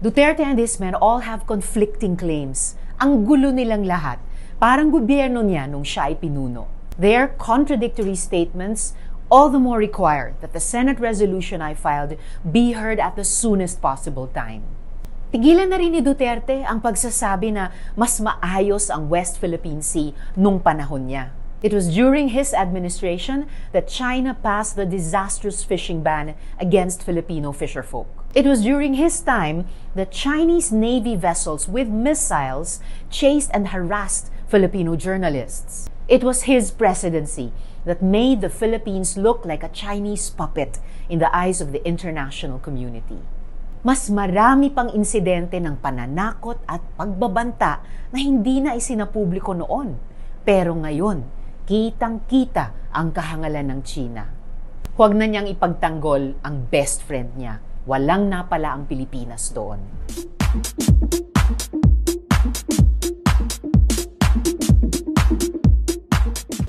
Duterte and his men all have conflicting claims. Ang gulo nilang lahat. Parang gobyerno niya nung siya ay pinuno. Their contradictory statements all the more require that the Senate resolution I filed be heard at the soonest possible time. Tigilan na rin ni Duterte ang pagsasabi na mas maayos ang West Philippine Sea nung panahon niya. It was during his administration that China passed the disastrous fishing ban against Filipino fisherfolk. It was during his time that Chinese Navy vessels with missiles chased and harassed Filipino journalists. It was his presidency that made the Philippines look like a Chinese puppet in the eyes of the international community. Mas marami pang insidente ng pananakot at pagbabanta na hindi na isinapubliko noon. Pero ngayon, kitang-kita ang kahangalan ng China. Huwag na niyang ipagtanggol ang best friend niya, walang napala ang Pilipinas doon.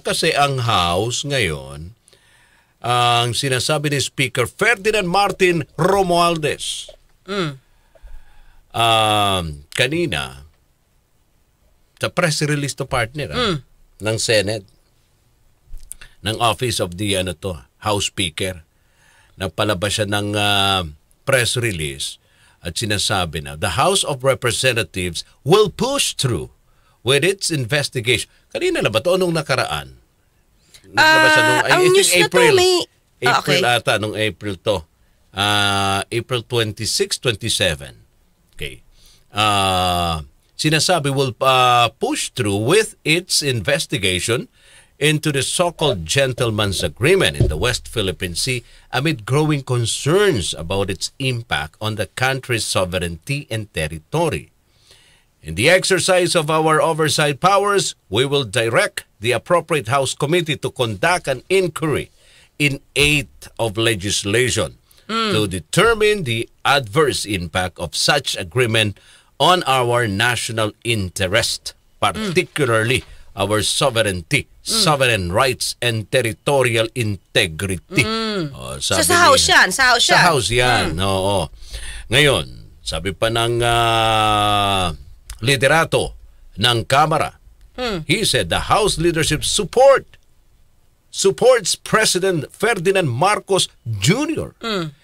Kasi ang House ngayon, ang sinasabi ni Speaker Ferdinand Martin Romualdez. Mm. Uh, kanina, sa press release to partner ah, mm. ah, ng Senate, ng Office of the ano to, House Speaker, nagpalabas siya ng uh, press release at sinasabi na the House of Representatives will push through with its investigation. Kanina na ba ah, ito? Anong nakaraan? Naglabas uh, nung, ang I news April, na to may... Ah, April okay. ata, nung April to. Uh, April 26, 27. Okay. Uh, sinasabi will uh, push through with its investigation into the so-called gentleman's agreement in the West Philippine Sea amid growing concerns about its impact on the country's sovereignty and territory. In the exercise of our oversight powers, we will direct the appropriate House Committee to conduct an inquiry in aid of legislation mm. to determine the adverse impact of such agreement on our national interest, hmm. particularly mm our sovereignty, mm. sovereign rights, and territorial integrity. Mm. Oh, so sa house yan, sa house yan. Sa house yan, mm. oo. Ngayon, sabi pa ng uh, liderato ng Kamara, mm. he said the House leadership support supports President Ferdinand Marcos Jr. Mm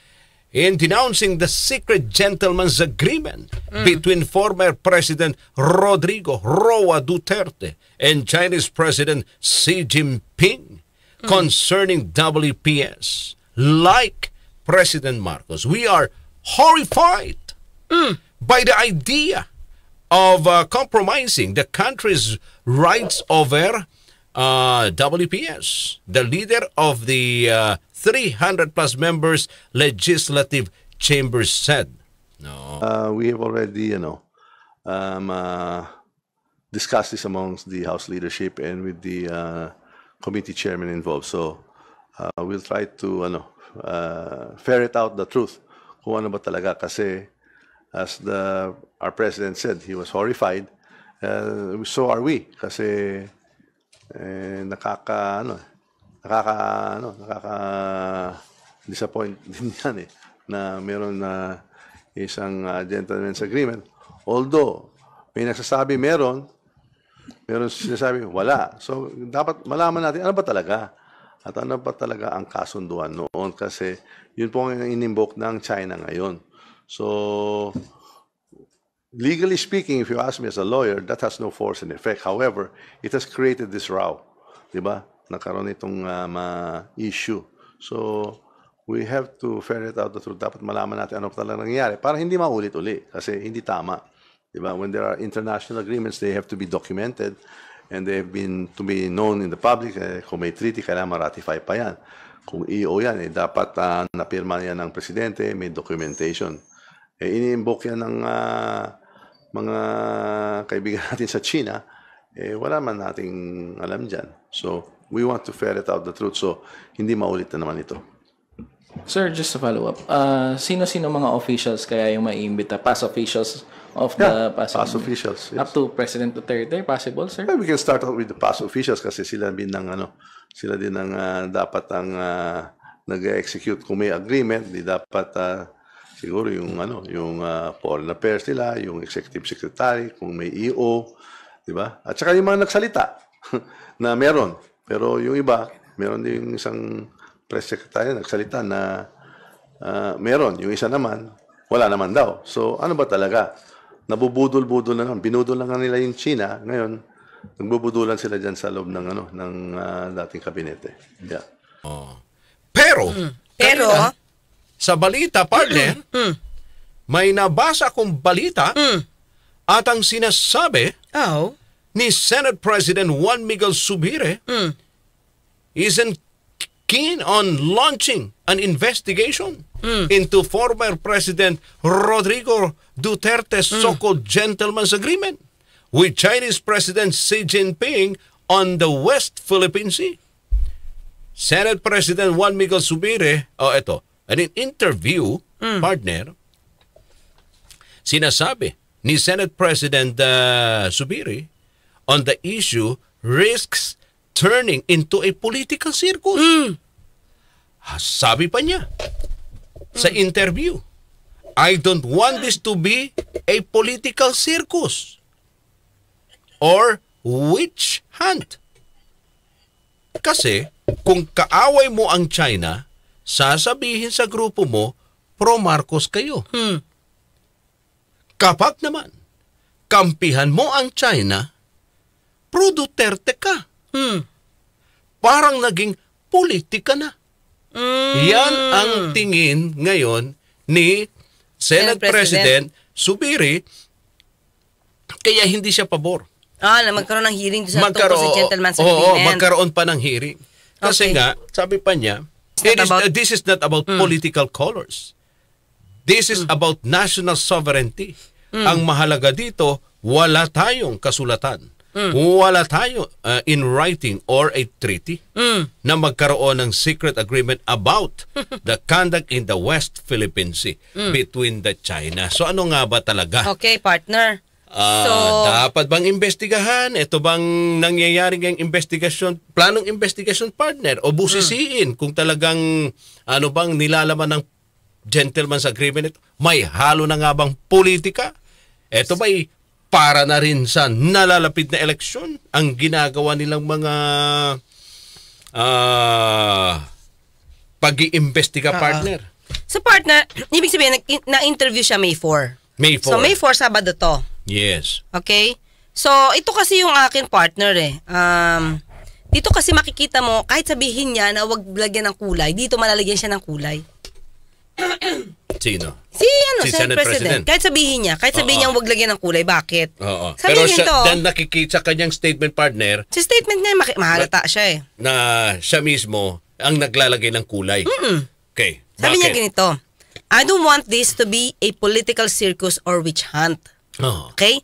in denouncing the secret gentleman's agreement mm. between former President Rodrigo Roa Duterte and Chinese President Xi Jinping mm. concerning WPS. Like President Marcos, we are horrified mm. by the idea of uh, compromising the country's rights over uh, WPS. The leader of the uh, 300 plus members legislative chamber said. No. Uh, we have already, you know, um, uh, discussed this amongst the House leadership and with the uh, committee chairman involved. So uh, we'll try to, ano, ferret out the truth. Kung ano ba talaga kasi as the our president said, he was horrified. uh, so are we kasi eh, nakaka ano, nakaka, ano, nakaka disappoint din yan eh, na meron na isang uh, gentleman's agreement. Although, may nagsasabi meron, meron sinasabi wala. So, dapat malaman natin ano ba talaga at ano ba talaga ang kasunduan noon kasi yun po ang inimboke ng China ngayon. So, legally speaking, if you ask me as a lawyer, that has no force and effect. However, it has created this row. 'di ba? nagkaroon itong uh, ma-issue. So, we have to ferret out the truth. Dapat malaman natin ano talaga nangyayari para hindi maulit-uli kasi hindi tama. Diba? When there are international agreements, they have to be documented and they have been to be known in the public. Eh, kung may treaty, kailangan ma-ratify pa yan. Kung EO yan, eh, dapat uh, napirma yan ng presidente, may documentation. Eh, ini-invoke yan ng uh, mga kaibigan natin sa China, eh, wala man nating alam dyan. So, we want to ferret out the truth. So, hindi maulit na naman ito. Sir, just to follow up, uh, sino-sino mga officials kaya yung maiimbita? Past officials of yeah, the past, past officials. Yes. Up to President Duterte, possible, sir? Well, we can start out with the past officials kasi sila din ng ano, sila din ang uh, dapat ang uh, nag-execute kung may agreement, di dapat uh, siguro yung ano, yung uh, foreign affairs nila, yung executive secretary, kung may EO, di ba? At saka yung mga nagsalita na meron. Pero yung iba, meron din isang press secretary nagsalita na uh, meron. Yung isa naman, wala naman daw. So ano ba talaga? Nabubudol-budol na naman. Binudol na nila yung China. Ngayon, nagbubudulan sila dyan sa loob ng, ano, ng uh, dating kabinete. Yeah. Oh. Pero, mm. pero, sa balita, partner, mm. mm. may nabasa kong balita mm. at ang sinasabi, oh ni Senate President Juan Miguel Subire mm. isn't keen on launching an investigation mm. into former President Rodrigo Duterte's mm. so-called gentleman's agreement with Chinese President Xi Jinping on the West Philippine Sea. Senate President Juan Miguel Subire, oh ito, an interview mm. partner, sinasabi ni Senate President uh, Subiri on the issue risks turning into a political circus. Mm. Sabi pa niya sa hmm. interview, I don't want this to be a political circus or witch hunt. Kasi kung kaaway mo ang China, sasabihin sa grupo mo, pro-Marcos kayo. Hmm. Kapag naman, kampihan mo ang China, pro Duterte ka. Hmm. Parang naging politika na. Mm. Yan ang tingin ngayon ni Senate President. President Subiri, kaya hindi siya pabor. Ah, na magkaroon ng hearing sa magkaroon, tungkol sa gentleman's agreement. Oo, oh, magkaroon pa ng hearing. Kasi okay. nga, sabi pa niya, it is, about, uh, this is not about mm. political colors. This is mm. about national sovereignty. Mm. Ang mahalaga dito, wala tayong kasulatan mm. wala tayo uh, in writing or a treaty mm. na magkaroon ng secret agreement about the conduct in the West Philippine Sea mm. between the China. So ano nga ba talaga? Okay, partner. Uh, so, dapat bang investigahan? Ito bang nangyayari ngayong investigasyon, planong investigation partner o busisiin mm. kung talagang ano bang nilalaman ng gentleman's agreement ito? May halo na nga bang politika? Ito ba'y para na rin sa nalalapit na eleksyon ang ginagawa nilang mga uh, pag-iimbestiga ah, ah. partner. So partner, ibig sabihin, na-interview siya May 4. May 4. So May 4, Sabado to. Yes. Okay? So ito kasi yung akin partner eh. Um, dito kasi makikita mo, kahit sabihin niya na wag lagyan ng kulay, dito malalagyan siya ng kulay. Sino? Si ano, si Senate, Senate President. President. Kahit sabihin niya, kahit sabihin niya wag lagyan ng kulay, bakit? Oo. Pero Sabihin siya, to. dahil nakikita kanyang statement partner Sa statement niya, maki- mahalata siya eh. na siya mismo ang naglalagay ng kulay. Okay. Sabi niya bakit? ganito, I don't want this to be a political circus or witch hunt. Oo. Okay?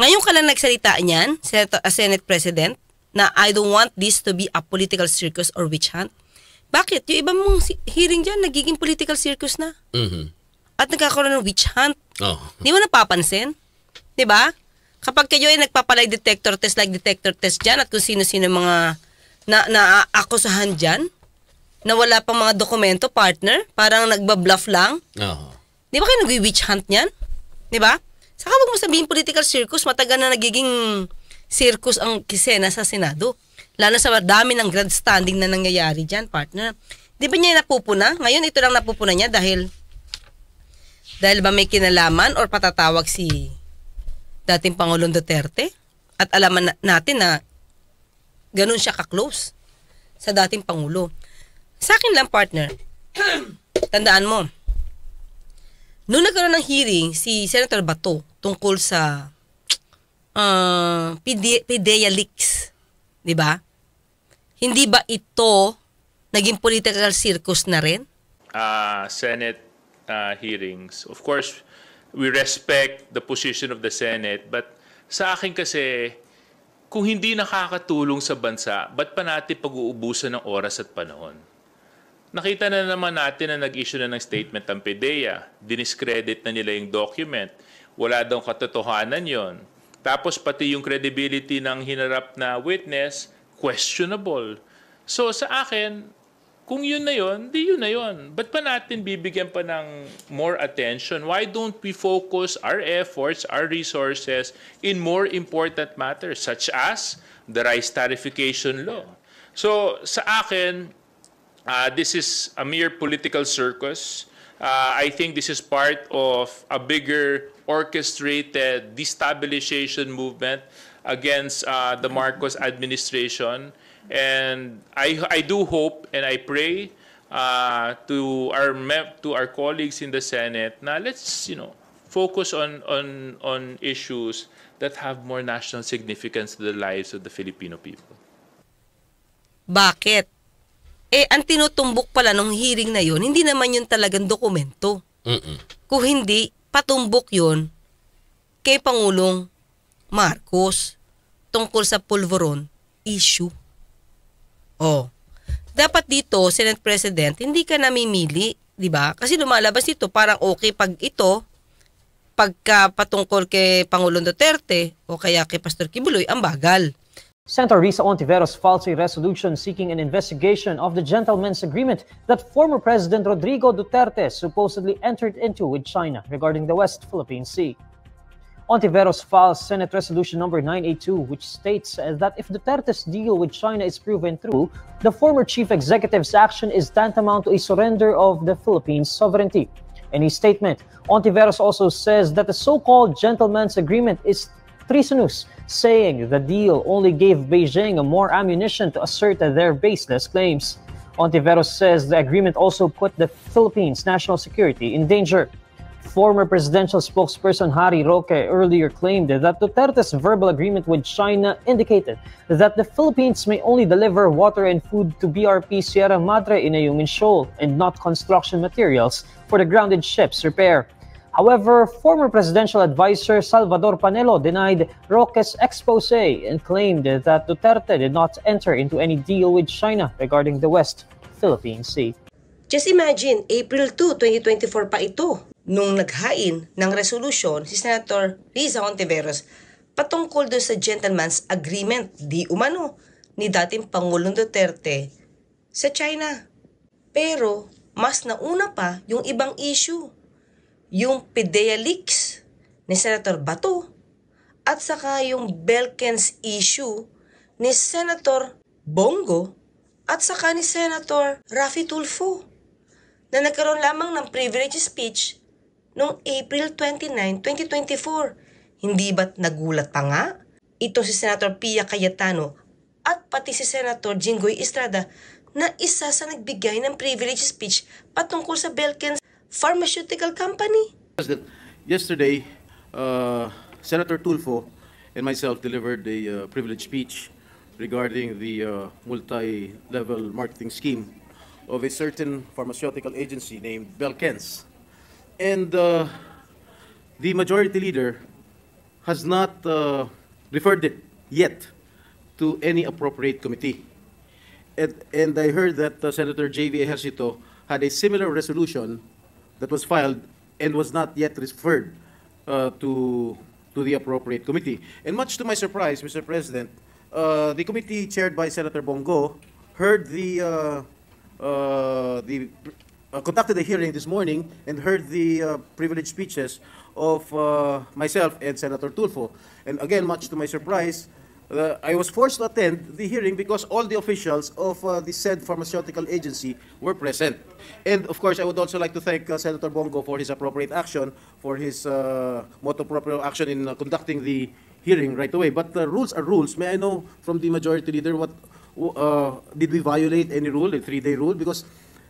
Ngayon ka lang nagsalita niyan, Senator, uh, Senate President, na I don't want this to be a political circus or witch hunt. Bakit? Yung iba mong hearing dyan, nagiging political circus na. Mm-hmm. At nagkakaroon ng witch hunt. Oh. mo napapansin? Di ba? Kapag kayo ay nagpapalay detector test, like detector test dyan, at kung sino-sino mga na, na akusahan dyan, na wala pang mga dokumento, partner, parang nagbabluff lang. Oh. Di ba kayo nag-witch hunt niyan? Di ba? Saka wag mo sabihin political circus, matagal na nagiging circus ang kisena sa Senado. Lalo sa dami ng grandstanding na nangyayari dyan, partner. Di ba niya napupuna? Ngayon, ito lang napupuna niya dahil dahil ba may kinalaman or patatawag si dating Pangulong Duterte? At alaman natin na ganun siya ka-close sa dating Pangulo. Sa akin lang, partner, tandaan mo, noong nagkaroon ng hearing si Senator Bato tungkol sa uh, ah, PDEA leaks, di ba? Hindi ba ito naging political circus na rin? Uh, Senate uh, hearings. Of course, we respect the position of the Senate but sa akin kasi kung hindi nakakatulong sa bansa, ba't pa natin pag-uubusan ng oras at panahon? Nakita na naman natin na nag-issue na ng statement ang PDEA. Diniscredit na nila yung document. Wala daw katotohanan yon. Tapos pati yung credibility ng hinarap na witness, questionable. So sa akin, kung yun na yun, di yun na yun. Ba't pa natin bibigyan pa ng more attention? Why don't we focus our efforts, our resources in more important matters such as the rice tarification law? So sa akin, uh, this is a mere political circus. Uh, I think this is part of a bigger orchestrated destabilization movement against uh, the Marcos administration. And I, I do hope and I pray uh, to our to our colleagues in the Senate Now let's you know focus on on on issues that have more national significance to the lives of the Filipino people. Bakit? Eh, ang tinutumbok pala nung hearing na yon, hindi naman yun talagang dokumento. Mm-mm. Kung hindi, patumbok yon kay Pangulong Marcos tungkol sa pulvoron issue. Oh. Dapat dito, Senate President, hindi ka namimili, 'di ba? Kasi lumalabas dito parang okay pag ito pagka patungkol kay Pangulong Duterte o kaya kay Pastor Kibuloy, ang bagal. Senator Risa Ontiveros files a resolution seeking an investigation of the gentleman's agreement that former President Rodrigo Duterte supposedly entered into with China regarding the West Philippine Sea. Ontiveros files Senate Resolution Number 982, which states uh, that if Duterte's deal with China is proven true, the former chief executive's action is tantamount to a surrender of the Philippines' sovereignty. In his statement, Ontiveros also says that the so called gentleman's agreement is treasonous, saying the deal only gave Beijing more ammunition to assert their baseless claims. Ontiveros says the agreement also put the Philippines' national security in danger former presidential spokesperson Harry Roque earlier claimed that Duterte's verbal agreement with China indicated that the Philippines may only deliver water and food to BRP Sierra Madre in a human shoal and not construction materials for the grounded ship's repair. However, former presidential advisor Salvador Panelo denied Roque's expose and claimed that Duterte did not enter into any deal with China regarding the West Philippine Sea. Just imagine, April 2, 2024 pa ito. nung naghain ng resolusyon si Senator Lisa Ontiveros patungkol do sa gentleman's agreement di umano ni dating Pangulong Duterte sa China. Pero mas nauna pa yung ibang issue, yung PIDEA leaks ni Senator Bato at saka yung Belkens issue ni Senator Bongo at saka ni Senator Rafi Tulfo na nagkaroon lamang ng privilege speech noong April 29, 2024. Hindi ba't nagulat pa nga? Ito si Senator Pia Cayetano at pati si Senator Jinggoy Estrada na isa sa nagbigay ng privilege speech patungkol sa Belkens Pharmaceutical Company. Yesterday, uh, Senator Tulfo and myself delivered a uh, privilege speech regarding the uh, multi-level marketing scheme of a certain pharmaceutical agency named Belkens. And uh, the majority leader has not uh, referred it yet to any appropriate committee. And, and I heard that uh, Senator J.V. Ejercito had a similar resolution that was filed and was not yet referred uh, to, to the appropriate committee. And much to my surprise, Mr. President, uh, the committee chaired by Senator Bongo heard the, uh, the uh, conducted a hearing this morning and heard the uh, privileged speeches of uh, myself and Senator Tulfo. And again, much to my surprise, uh, I was forced to attend the hearing because all the officials of uh, the said pharmaceutical agency were present. And of course, I would also like to thank uh, Senator Bongo for his appropriate action, for his uh, proper proprio action in conducting the hearing right away. But the rules are rules. May I know from the majority leader what did we violate any rule, a three-day rule? Because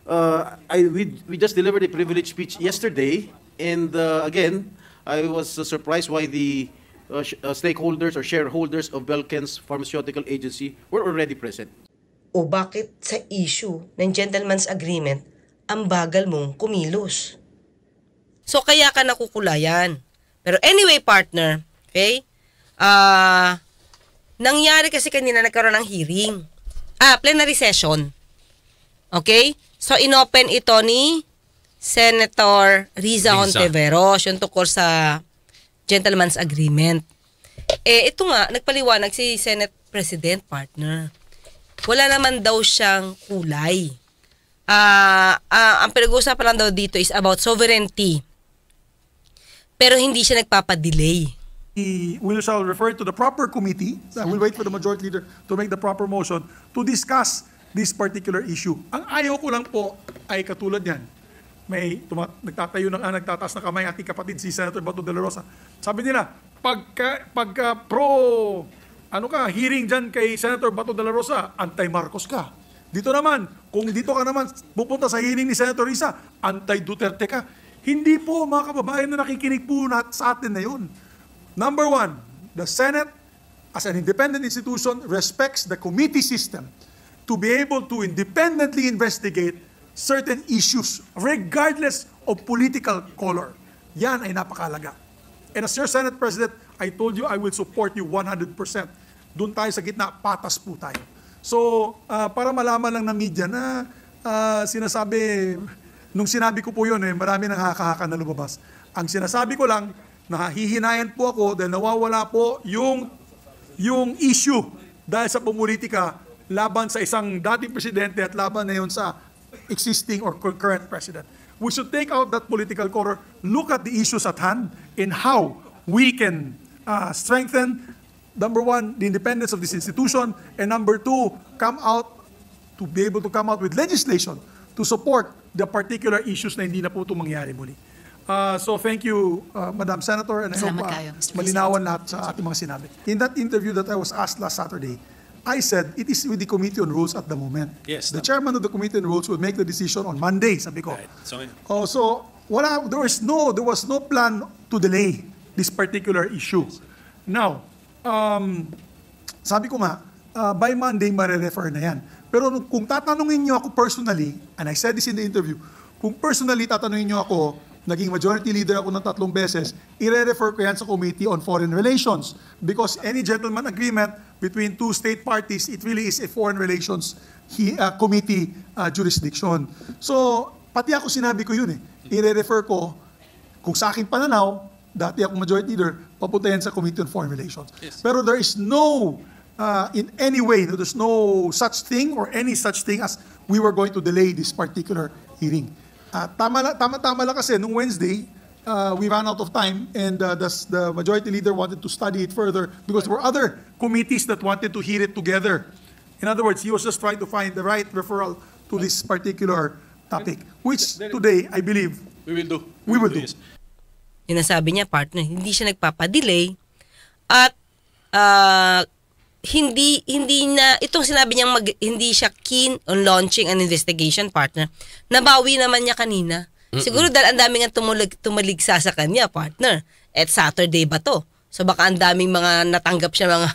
uh, I, we, we just delivered a privilege speech yesterday, and uh, again, I was uh, surprised why the uh, uh, stakeholders or shareholders of Belkens pharmaceutical agency were already present. O bakit sa issue ng gentleman's agreement, ang bagal mong kumilos? So kaya ka nakukulayan. Pero anyway, partner, okay? uh, nangyari kasi kanina nagkaroon ng hearing. Ah, plenary session. Okay? So, inopen ito ni Senator Riza, Riza. Hontiveros, yung tukol sa gentleman's agreement. Eh, ito nga, nagpaliwanag si Senate President Partner. Wala naman daw siyang kulay. Ah, uh, uh, ang pinag-uusapan lang daw dito is about sovereignty. Pero hindi siya nagpapadelay. We shall refer to the proper committee. I will wait for the majority leader to make the proper motion to discuss this particular issue. Ang ayaw ko lang po ay katulad yan. May tuma- nagtatayo ng ah, nagtataas na kamay ating kapatid si Senator Bato de la Rosa. Sabi nila, pagka, pagka pro ano ka, hearing dyan kay Senator Bato de la Rosa, anti-Marcos ka. Dito naman, kung dito ka naman pupunta sa hearing ni Senator Risa, anti-Duterte ka. Hindi po mga kababayan na nakikinig po na sa atin na yun. Number one, the Senate as an independent institution respects the committee system to be able to independently investigate certain issues regardless of political color. Yan ay napakalaga. And as your Senate President, I told you I will support you 100%. Doon tayo sa gitna, patas po tayo. So, uh, para malaman lang ng media na uh, sinasabi, nung sinabi ko po yun, eh, marami nang hakahaka na lumabas. Ang sinasabi ko lang, nahihinayan po ako dahil nawawala po yung, yung issue dahil sa pumulitika laban sa isang dating presidente at laban na yun sa existing or current president. We should take out that political color, look at the issues at hand, and how we can uh, strengthen, number one, the independence of this institution, and number two, come out to be able to come out with legislation to support the particular issues na hindi na po ito mangyari muli. Uh, so thank you, uh, Madam Senator, and I Salamat hope uh, kayo, malinawan lahat sa ating mga sinabi. In that interview that I was asked last Saturday, I said, it is with the Committee on Rules at the moment. Yes. The chairman of the Committee on Rules will make the decision on Monday, sabi ko. Right. So, oh, so I, there, is no, there was no plan to delay this particular issue. Now, um, sabi ko nga, uh, by Monday, mare-refer na yan. Pero kung tatanungin niyo ako personally, and I said this in the interview, kung personally tatanungin niyo ako, naging majority leader ako ng tatlong beses, ire-refer ko yan sa Committee on Foreign Relations because any gentleman agreement between two state parties, it really is a foreign relations he, uh, committee uh, jurisdiction. So, pati ako sinabi ko yun eh. i refer ko, kung sa akin pananaw, dati akong majority leader, papunta yan sa Committee on Foreign Relations. Yes. Pero there is no, uh, in any way, there's no such thing or any such thing as we were going to delay this particular hearing. Uh, tama, tama, tama lang kasi, nung Wednesday, uh, we ran out of time, and uh, the, the majority leader wanted to study it further because there were other committees that wanted to hear it together. In other words, he was just trying to find the right referral to this particular topic, which today, I believe, we will do. We, we will do. do. Yun ang sabi niya, partner, hindi siya nagpapadelay at uh, hindi hindi na itong sinabi niya mag, hindi siya keen on launching an investigation partner. Nabawi naman niya kanina Mm-mm. Siguro dahil ang dami nga tumulig, tumaligsa sa kanya, partner. At Saturday ba to? So baka ang daming mga natanggap siya mga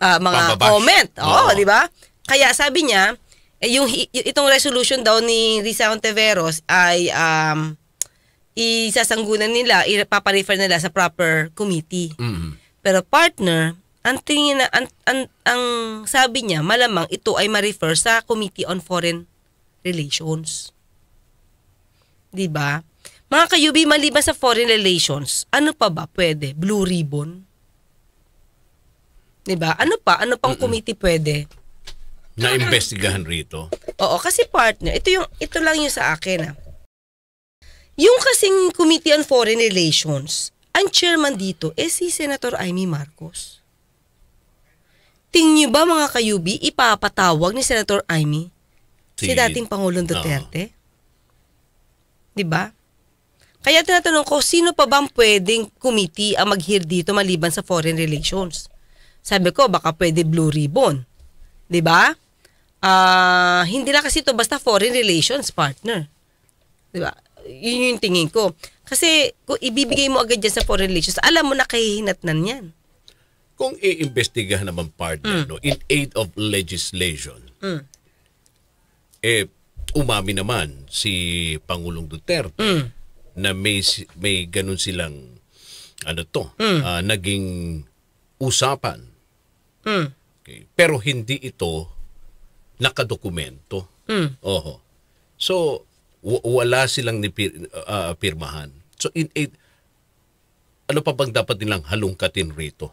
uh, mga Pambabash. comment. Oo, oh. di ba? Kaya sabi niya, eh, yung itong resolution daw ni Risa Ontiveros ay um, isasanggunan nila, ipaparefer nila sa proper committee. Mm-hmm. Pero partner, ang tingin na, ang, ang, ang sabi niya, malamang ito ay ma-refer sa Committee on Foreign Relations. 'di ba? Mga kayubi, maliban sa foreign relations, ano pa ba pwede? Blue ribbon? 'Di ba? Ano pa? Ano pang Mm-mm. committee pwede? Na-investigahan rito. Oo, kasi partner, ito yung ito lang yung sa akin ah. Yung kasing Committee on Foreign Relations, ang chairman dito eh si Senator Amy Marcos. Tingin niyo ba mga kayubi, ipapatawag ni Senator Amy si, dating Pangulong Duterte? 'Di ba? Kaya tinatanong ko, sino pa bang pwedeng committee ang mag-hear dito maliban sa foreign relations? Sabi ko, baka pwede blue ribbon. 'Di ba? Ah, uh, hindi lang kasi ito basta foreign relations partner. 'Di ba? Yun yung tingin ko. Kasi kung ibibigay mo agad dyan sa foreign relations, alam mo na kahihinatnan yan. Kung iimbestigahan naman partner, mm. no, in aid of legislation, mm. eh, Umami naman si Pangulong Duterte mm. na may, may ganun silang ano to, mm. uh, naging usapan. Mm. Okay. Pero hindi ito nakadokumento. Mm. Oho. So, wala silang nipir, uh, ah, pirmahan. So, in a, ano pa bang dapat nilang halungkatin rito?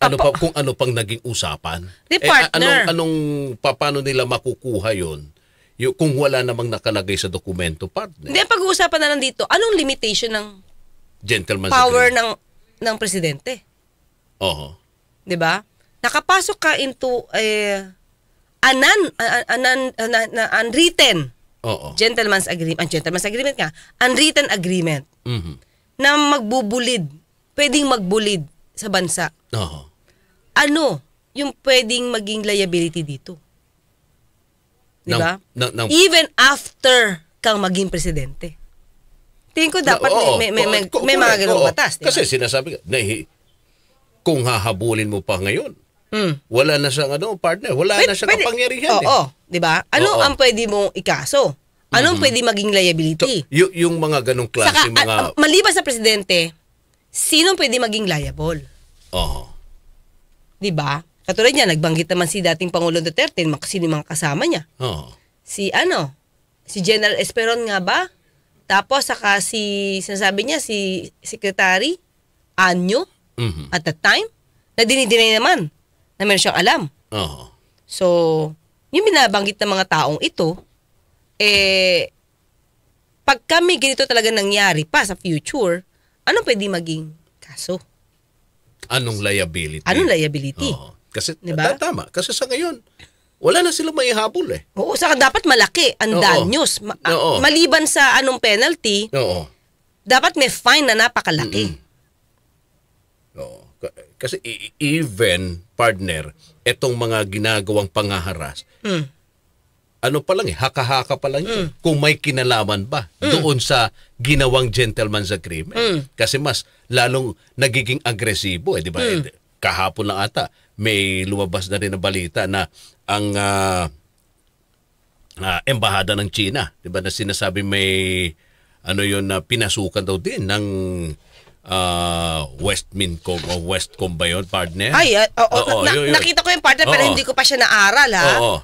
Ano pa kung ano pang naging usapan? Eh, anong anong paano nila makukuha 'yon yung, kung wala namang nakalagay sa dokumento, partner. Hindi, pag-uusapan na lang dito, anong limitation ng Gentleman's power ng ng presidente? Oo. 'Di ba? Nakapasok ka into eh, anan, anan, anan, anan unwritten Oo. Gentleman's agreement. Ang ah, gentleman's agreement nga, unwritten agreement. Mm-hmm. Na magbubulid. Pwedeng magbulid sa bansa. Oo. Ano yung pwedeng maging liability dito? Di ba? No, no, no. Even after kang maging presidente. Tingin ko dapat no, oh, may, may, may, oh, may mga ganung oh, batas. Diba? Kasi sinasabi ka, nahi, kung hahabulin mo pa ngayon, mm. wala na siyang ano, partner, wala pwede, na siyang pwede, kapangyarihan. Eh. Oo, oh, eh. oh, di ba? Ano oh, ang pwede mong ikaso? Anong mm-hmm. pwede maging liability? To, y- yung mga ganong klase, Saka, mga... A, maliban sa presidente, sino pwede maging liable? Oo. Oh. Di ba? Katulad niya, nagbanggit naman si dating Pangulong Duterte, sino yung mga kasama niya. Oh. Si ano, si General Esperon nga ba? Tapos saka si, sinasabi niya, si Secretary Anyo mm-hmm. at that time, na dinidinay naman na meron siyang alam. Oh. So, yung binabanggit ng mga taong ito, eh, pag kami ganito talaga nangyari pa sa future, anong pwede maging kaso? Anong liability? Anong liability? Oo. Kasi diba? tama. Kasi sa ngayon, wala na silang maihabol eh. Oo, saka dapat malaki ang danyos. Ma- ah, Maliban sa anong penalty, Oo. dapat may fine na napakalaki. Mm-mm. Oo. Kasi even, partner, itong mga ginagawang pangaharas, Mm. ano pa lang eh, haka-haka pa lang yun. Mm. Kung may kinalaman ba mm. doon sa ginawang gentleman's sa krimen. Mm. Kasi mas lalong nagiging agresibo eh, di ba? Eh, Kahapon lang ata, may lumabas na rin na balita na ang uh, uh, embahada ng China, 'di ba na sinasabi may ano 'yon na uh, pinasukan daw din ng uh, West Mincom o Westcom ba 'yon, partner? Ay, uh, oo, oo, na, yun, yun. nakita ko yung partner oo, pero hindi ko pa siya naaral ha. Oo.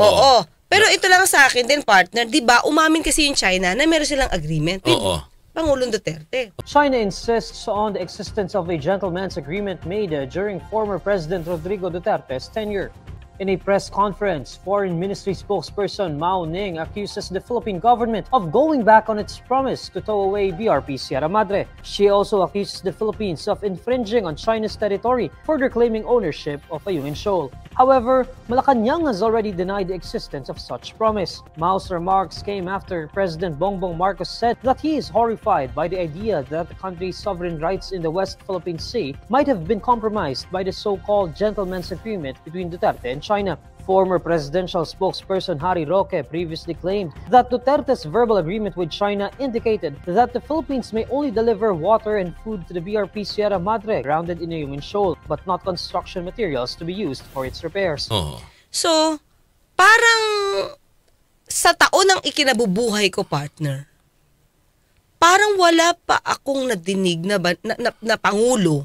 Oo. oo. Pero ito lang sa akin din, partner, 'di ba? Umamin kasi yung China na meron silang agreement. Oo. oo. Pangulong Duterte. China insists on the existence of a gentleman's agreement made during former President Rodrigo Duterte's tenure. In a press conference, Foreign Ministry spokesperson Mao Ning accuses the Philippine government of going back on its promise to tow away BRP Sierra Madre. She also accuses the Philippines of infringing on China's territory, further claiming ownership of Ayungin Shoal. However, Malacanang has already denied the existence of such promise. Mao's remarks came after President Bongbong Marcos said that he is horrified by the idea that the country's sovereign rights in the West Philippine Sea might have been compromised by the so-called gentleman's agreement between Duterte and China. Former presidential spokesperson Harry Roque previously claimed that Duterte's verbal agreement with China indicated that the Philippines may only deliver water and food to the BRP Sierra Madre grounded in a human shoal but not construction materials to be used for its repairs. Oh. So, parang sa taon ng ikinabubuhay ko, partner, parang wala pa akong nadinig na, na, na, na pangulo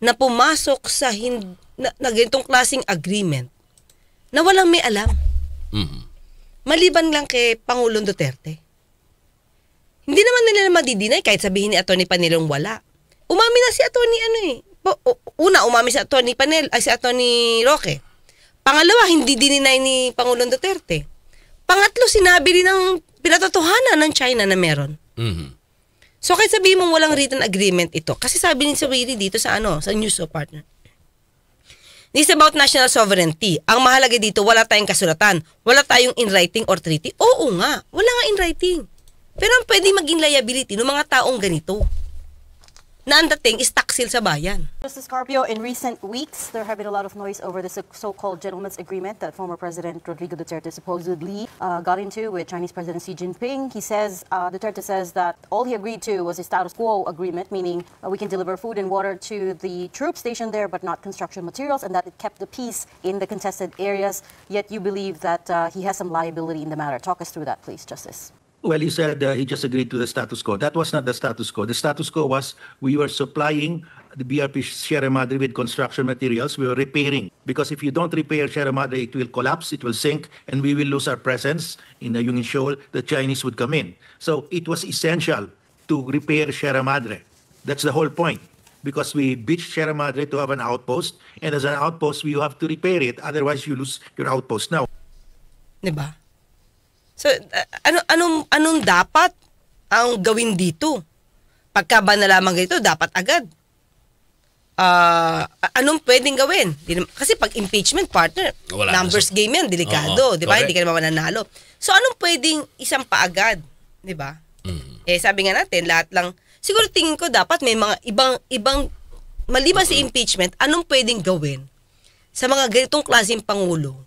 na pumasok sa hindi na, na ganitong klaseng agreement na walang may alam. Mm-hmm. Maliban lang kay Pangulong Duterte. Hindi naman nila na madidinay kahit sabihin ni Atty. Panilong wala. Umami na si Atty. ano eh. Una, umami si Atty. Panel, ay si Atty. Roque. Pangalawa, hindi dininay ni Pangulong Duterte. Pangatlo, sinabi rin ng pinatotohanan ng China na meron. Mm-hmm. So, kahit sabihin mong walang written agreement ito, kasi sabi ni Sawiri dito sa ano, sa news o partner, This about national sovereignty. Ang mahalaga dito, wala tayong kasulatan. Wala tayong in writing or treaty. Oo nga, wala nga in writing. Pero ang pwede maging liability ng mga taong ganito. na ang is taksil sa bayan. Justice Carpio, in recent weeks, there have been a lot of noise over the so-called gentleman's agreement that former President Rodrigo Duterte supposedly uh, got into with Chinese President Xi Jinping. He says, uh, Duterte says that all he agreed to was a status quo agreement, meaning uh, we can deliver food and water to the troops stationed there, but not construction materials, and that it kept the peace in the contested areas. Yet you believe that uh, he has some liability in the matter. Talk us through that, please, Justice. Well, he said uh, he just agreed to the status quo. That was not the status quo. The status quo was we were supplying the BRP Sierra Madre with construction materials. We were repairing because if you don't repair Sierra Madre, it will collapse, it will sink, and we will lose our presence in the Union Shoal. The Chinese would come in. So it was essential to repair Sierra Madre. That's the whole point because we beached Sierra Madre to have an outpost, and as an outpost, we have to repair it. Otherwise, you lose your outpost now. So, eh, ano, anong, anong dapat ang gawin dito? Pagka ba nalaman ganito, dapat agad. Uh, anong pwedeng gawin? Kasi pag impeachment partner, Wala numbers na game yan, delikado. Uh-huh. Di ba? Hindi ka naman mananalo. So, anong pwedeng isang paagad? Di ba? Mm-hmm. Eh, sabi nga natin, lahat lang, siguro tingin ko dapat may mga ibang, ibang, maliban mm-hmm. sa si impeachment, anong pwedeng gawin sa mga ganitong klaseng pangulo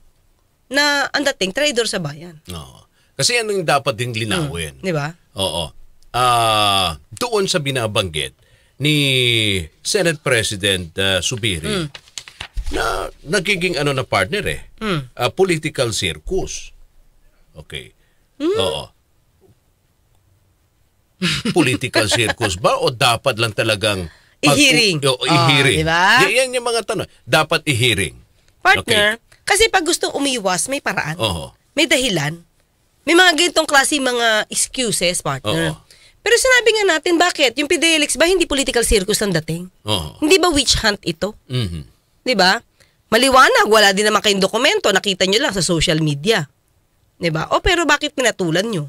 na ang dating traitor sa bayan? Oo. No. Kasi ano yung dapat din linawin? Mm, Di ba? Oo. Uh, doon sa binabanggit ni Senate President uh, Subiri, mm. na nagiging ano na partner eh, mm. uh, political circus. Okay. Mm. Oo. political circus ba o dapat lang talagang ihiring? O, ihiring. Oh, ah, diba? Y- yan yung mga tanong. Dapat ihiring. Partner, okay. kasi pag gustong umiwas, may paraan. Oo. May dahilan. May mga ganitong klase mga excuses, partner. Oo. Pero sinabi nga natin, bakit? Yung Fidelix ba hindi political circus ang dating? Oo. Hindi ba witch hunt ito? Mm-hmm. Di ba? Maliwanag, wala din naman kayong dokumento. Nakita nyo lang sa social media. Di ba? O pero bakit pinatulan nyo?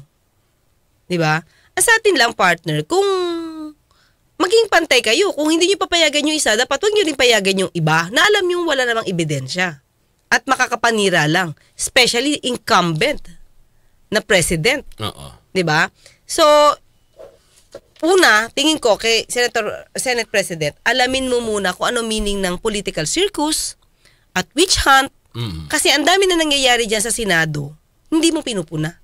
Di ba? Sa atin lang, partner, kung maging pantay kayo, kung hindi nyo papayagan yung isa, dapat huwag nyo rin payagan yung iba na alam yung wala namang ebidensya at makakapanira lang, especially incumbent na president. Oo. 'Di ba? So una, tingin ko kay Senator Senate President, alamin mo muna kung ano meaning ng political circus at witch hunt. Mm-hmm. Kasi ang dami na nangyayari diyan sa Senado, hindi mo pinupuna.